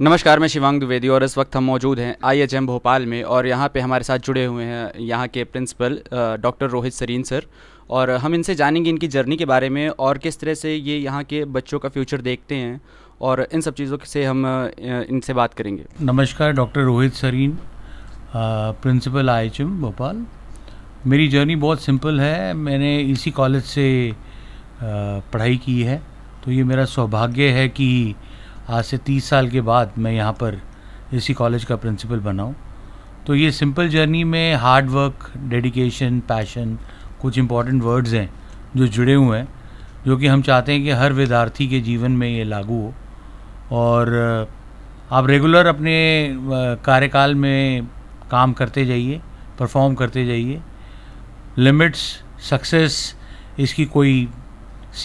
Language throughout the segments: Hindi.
नमस्कार मैं शिवांग द्विवेदी और इस वक्त हम मौजूद हैं आईएचएम भोपाल में और यहाँ पे हमारे साथ जुड़े हुए हैं यहाँ के principal doctor Rohit Sareen sir और हम इनसे जानेंगे इनकी जर्नी के बारे में और किस तरह से ये यहाँ के बच्चों का फ्यूचर देखते हैं और इन सब चीज़ों से हम इनसे बात करेंगे नमस्कार doctor Rohit Sareen principal I Bhopal मेरी जर्नी बहुत सिंपल है मैंने इसी कॉलेज से पढ़ाई की है तो ये मेरा सौभाग्य है कि आज से तीस साल के बाद मैं यहाँ पर इसी कॉलेज का प्रिंसिपल बना हूँ तो ये सिंपल जर्नी में हार्ड वर्क डेडिकेशन पैशन कुछ इंपॉर्टेंट वर्ड्स हैं जो जुड़े हुए हैं जो कि हम चाहते हैं कि हर विद्यार्थी के जीवन में ये लागू हो और आप रेगुलर अपने कार्यकाल में काम करते जाइए परफॉर्म करते जाइए लिमिट्स सक्सेस इसकी कोई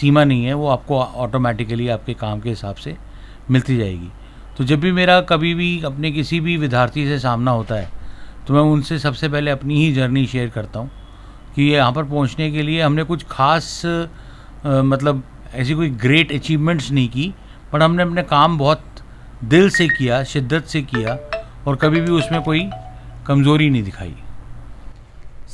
सीमा नहीं है वो आपको ऑटोमेटिकली आपके काम के हिसाब से मिलती जाएगी तो जब भी मेरा कभी भी अपने किसी भी विद्यार्थी से सामना होता है तो मैं उनसे सबसे पहले अपनी ही जर्नी शेयर करता हूँ कि यहाँ पर पहुँचने के लिए हमने कुछ खास आ, मतलब ऐसी कोई ग्रेट अचीवमेंट्स नहीं की पर हमने अपने काम बहुत दिल से किया शिद्दत से किया और कभी भी उसमें कोई कमज़ोरी नहीं दिखाई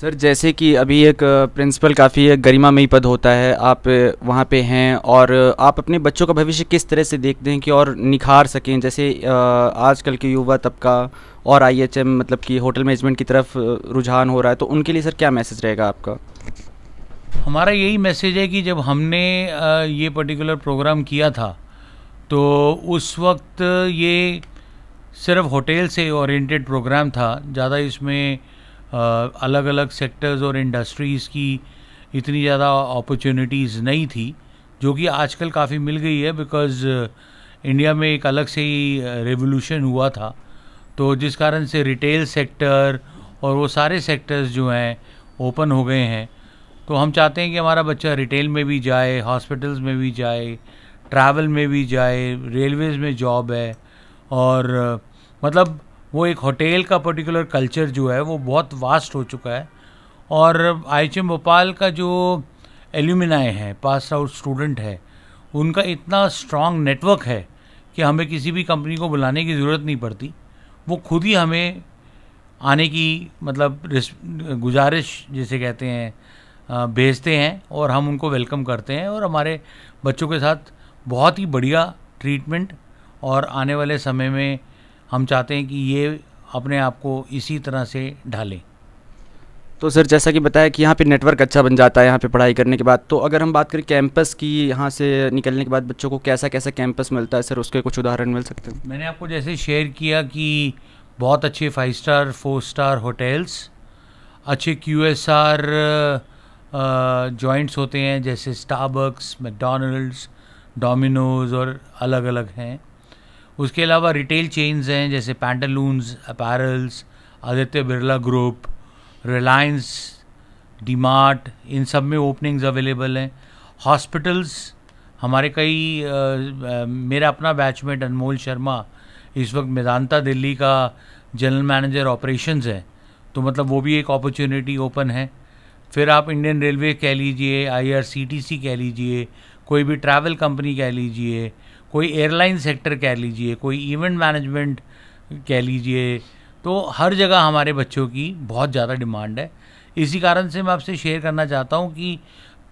सर जैसे कि अभी एक प्रिंसिपल काफ़ी एक गरिमा में ही पद होता है आप वहाँ पे हैं और आप अपने बच्चों का भविष्य किस तरह से देखते हैं कि और निखार सकें जैसे आजकल के युवा तबका और आईएचएम मतलब कि होटल मैनेजमेंट की तरफ रुझान हो रहा है तो उनके लिए सर क्या मैसेज रहेगा आपका हमारा यही मैसेज है कि जब हमने ये पर्टिकुलर प्रोग्राम किया था तो उस वक्त ये सिर्फ होटल से ओरिएंटेड प्रोग्राम था ज़्यादा इसमें अलग अलग सेक्टर्स और इंडस्ट्रीज़ की इतनी ज़्यादा अपॉर्चुनिटीज़ नहीं थी जो कि आजकल काफ़ी मिल गई है बिकॉज़ इंडिया में एक अलग से ही रेवोल्यूशन हुआ था तो जिस कारण से रिटेल सेक्टर और वो सारे सेक्टर्स जो हैं ओपन हो गए हैं तो हम चाहते हैं कि हमारा बच्चा रिटेल में भी जाए हॉस्पिटल्स में भी जाए ट्रैवल में भी जाए रेलवेज़ में जॉब है और मतलब वो एक होटल का पर्टिकुलर कल्चर जो है वो बहुत वास्ट हो चुका है और आई भोपाल का जो एल्यूमिनाई है पास आउट स्टूडेंट है उनका इतना स्ट्रॉन्ग नेटवर्क है कि हमें किसी भी कंपनी को बुलाने की ज़रूरत नहीं पड़ती वो खुद ही हमें आने की मतलब गुजारिश जिसे कहते हैं भेजते हैं और हम उनको वेलकम करते हैं और हमारे बच्चों के साथ बहुत ही बढ़िया ट्रीटमेंट और आने वाले समय में हम चाहते हैं कि ये अपने आप को इसी तरह से ढालें तो सर जैसा कि बताया कि यहाँ पे नेटवर्क अच्छा बन जाता है यहाँ पे पढ़ाई करने के बाद तो अगर हम बात करें कैंपस की यहाँ से निकलने के बाद बच्चों को कैसा कैसा कैंपस मिलता है सर उसके कुछ उदाहरण मिल सकते हैं मैंने आपको जैसे शेयर किया कि बहुत अच्छे five star four star hotels अच्छे क्यू एस आर जॉइंट्स होते हैं जैसे स्टारबक्स मैकडोनल्ड्स डोमिनोज़ और अलग अलग हैं उसके अलावा रिटेल चेन्स हैं जैसे पैंटलून्स अपैरल्स आदित्य बिरला ग्रुप रिलायंस डी मार्ट इन सब में ओपनिंग्स अवेलेबल हैं हॉस्पिटल्स हमारे कई मेरा अपना बैचमेट अनमोल शर्मा इस वक्त मेदांता दिल्ली का जनरल मैनेजर ऑपरेशंस है तो मतलब वो भी एक अपॉर्चुनिटी ओपन है फिर आप इंडियन रेलवे कह लीजिए आई कह लीजिए कोई भी ट्रैवल कंपनी कह लीजिए कोई एयरलाइन सेक्टर कह लीजिए कोई इवेंट मैनेजमेंट कह लीजिए तो हर जगह हमारे बच्चों की बहुत ज़्यादा डिमांड है इसी कारण से मैं आपसे शेयर करना चाहता हूँ कि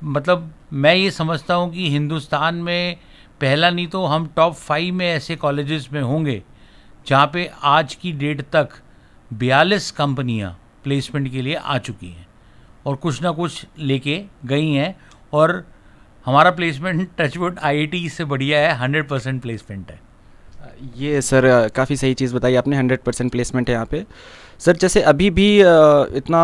मतलब मैं ये समझता हूँ कि हिंदुस्तान में पहला नहीं तो हम टॉप फाइव में ऐसे कॉलेजेस में होंगे जहाँ पे आज की डेट तक बयालीस कंपनियाँ प्लेसमेंट के लिए आ चुकी हैं और कुछ ना कुछ लेके गई हैं और हमारा प्लेसमेंट टचवुड आईआईटी से बढ़िया है हंड्रेड परसेंट प्लेसमेंट है ये सर काफ़ी सही चीज़ बताई आपने हंड्रेड परसेंट प्लेसमेंट है यहाँ पे सर जैसे अभी भी इतना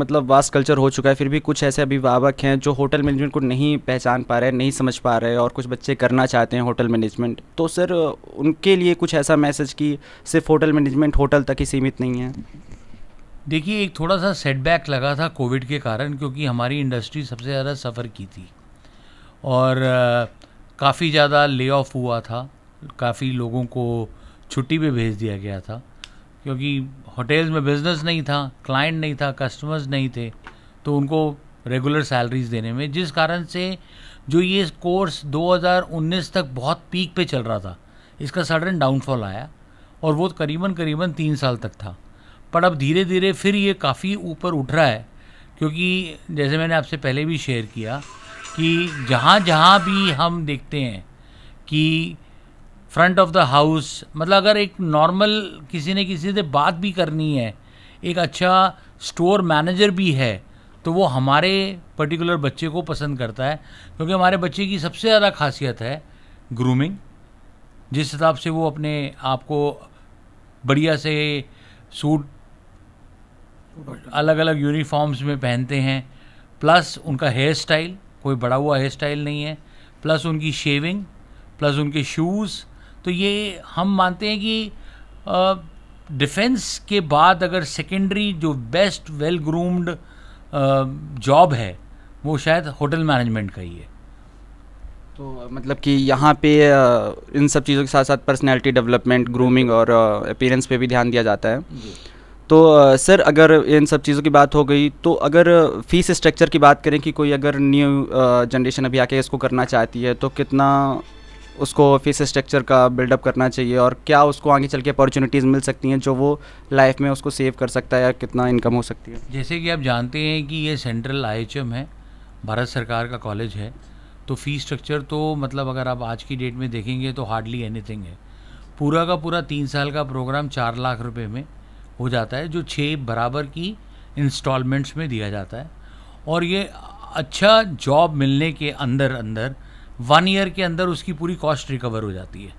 मतलब वास्ट कल्चर हो चुका है फिर भी कुछ ऐसे अभिभावक हैं जो होटल मैनेजमेंट को नहीं पहचान पा रहे नहीं समझ पा रहे और कुछ बच्चे करना चाहते हैं होटल मैनेजमेंट तो सर उनके लिए कुछ ऐसा मैसेज कि सिर्फ होटल मैनेजमेंट होटल तक ही सीमित नहीं है देखिए एक थोड़ा सा सेटबैक लगा था कोविड के कारण क्योंकि हमारी इंडस्ट्री सबसे ज़्यादा सफ़र की थी और काफ़ी ज़्यादा ले ऑफ हुआ था काफ़ी लोगों को छुट्टी पे भेज दिया गया था क्योंकि होटल्स में बिज़नेस नहीं था क्लाइंट नहीं था कस्टमर्स नहीं थे तो उनको रेगुलर सैलरीज देने में जिस कारण से जो ये कोर्स 2019 तक बहुत पीक पे चल रहा था इसका सडन डाउनफॉल आया और वो करीबन करीबन तीन साल तक था पर अब धीरे धीरे फिर ये काफ़ी ऊपर उठ रहा है क्योंकि जैसे मैंने आपसे पहले भी शेयर किया कि जहाँ जहाँ भी हम देखते हैं कि फ्रंट ऑफ द हाउस मतलब अगर एक नॉर्मल किसी ने किसी से बात भी करनी है एक अच्छा स्टोर मैनेजर भी है तो वो हमारे पर्टिकुलर बच्चे को पसंद करता है क्योंकि हमारे बच्चे की सबसे ज़्यादा खासियत है ग्रूमिंग जिस हिसाब से वो अपने आप को बढ़िया से सूट अलग अलग यूनिफॉर्म्स में पहनते हैं प्लस उनका हेयर स्टाइल कोई बड़ा हुआ हेयर स्टाइल नहीं है प्लस उनकी शेविंग प्लस उनके शूज़ तो ये हम मानते हैं कि डिफेंस के बाद अगर सेकेंडरी जो बेस्ट वेल ग्रूम्ड जॉब है वो शायद होटल मैनेजमेंट का ही है तो मतलब कि यहाँ पे इन सब चीज़ों के साथ साथ पर्सनैलिटी डेवलपमेंट ग्रूमिंग और अपीयरेंस पे भी ध्यान दिया जाता है तो सर अगर इन सब चीज़ों की बात हो गई तो अगर फ़ीस स्ट्रक्चर की बात करें कि कोई अगर न्यू जनरेशन अभी आके इसको करना चाहती है तो कितना उसको फीस स्ट्रक्चर का बिल्डअप करना चाहिए और क्या उसको आगे चल के अपॉर्चुनिटीज़ मिल सकती हैं जो वो लाइफ में उसको सेव कर सकता है या कितना इनकम हो सकती है जैसे कि आप जानते हैं कि ये सेंट्रल आई है भारत सरकार का कॉलेज है तो फी स्ट्रक्चर तो मतलब अगर आप आज की डेट में देखेंगे तो हार्डली एनीथिंग है पूरा का पूरा तीन साल का प्रोग्राम चार लाख रुपए में हो जाता है जो छः बराबर की इंस्टॉलमेंट्स में दिया जाता है और ये अच्छा जॉब मिलने के अंदर अंदर वन ईयर के अंदर उसकी पूरी कॉस्ट रिकवर हो जाती है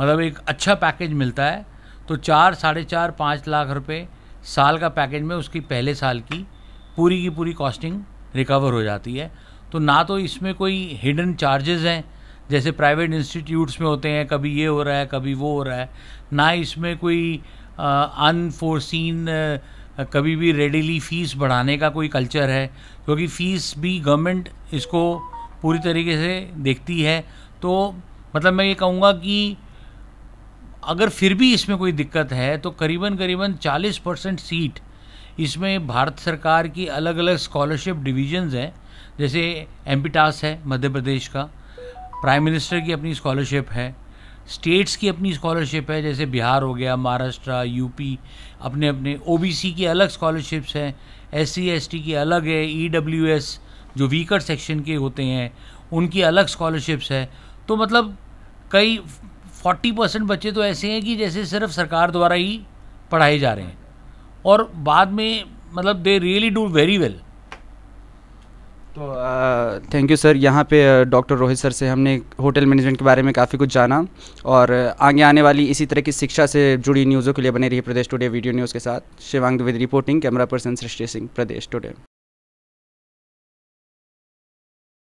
मतलब एक अच्छा पैकेज मिलता है तो चार साढ़े चार पाँच लाख रुपए साल का पैकेज में उसकी पहले साल की पूरी की पूरी कॉस्टिंग रिकवर हो जाती है तो ना तो इसमें कोई हिडन चार्जेस हैं जैसे प्राइवेट इंस्टीट्यूट्स में होते हैं कभी ये हो रहा है कभी वो हो रहा है ना इसमें कोई अनफोर्सीन कभी भी रेडीली फ़ीस बढ़ाने का कोई कल्चर है क्योंकि फ़ीस भी गवर्नमेंट इसको पूरी तरीके से देखती है तो मतलब मैं ये कहूँगा कि अगर फिर भी इसमें कोई दिक्कत है तो करीबन करीबन 40 परसेंट सीट इसमें भारत सरकार की अलग अलग स्कॉलरशिप डिविजन्स हैं जैसे एम है मध्य प्रदेश का प्राइम मिनिस्टर की अपनी स्कॉलरशिप है स्टेट्स की अपनी स्कॉलरशिप है जैसे बिहार हो गया महाराष्ट्र यूपी अपने अपने ओबीसी की अलग स्कॉलरशिप्स हैं एस सी की अलग है ई e जो वीकर सेक्शन के होते हैं उनकी अलग स्कॉलरशिप्स है तो मतलब कई फोर्टी परसेंट बच्चे तो ऐसे हैं कि जैसे सिर्फ सरकार द्वारा ही पढ़ाए जा रहे हैं और बाद में मतलब they really do very well तो थैंक यू सर यहाँ पे डॉक्टर रोहित सर से हमने होटल मैनेजमेंट के बारे में काफ़ी कुछ जाना और आगे आने वाली इसी तरह की शिक्षा से जुड़ी न्यूज़ों के लिए बने रही प्रदेश टुडे वीडियो न्यूज़ के साथ Shivang Dwivedi reporting camera person Srishti Singh Pradesh today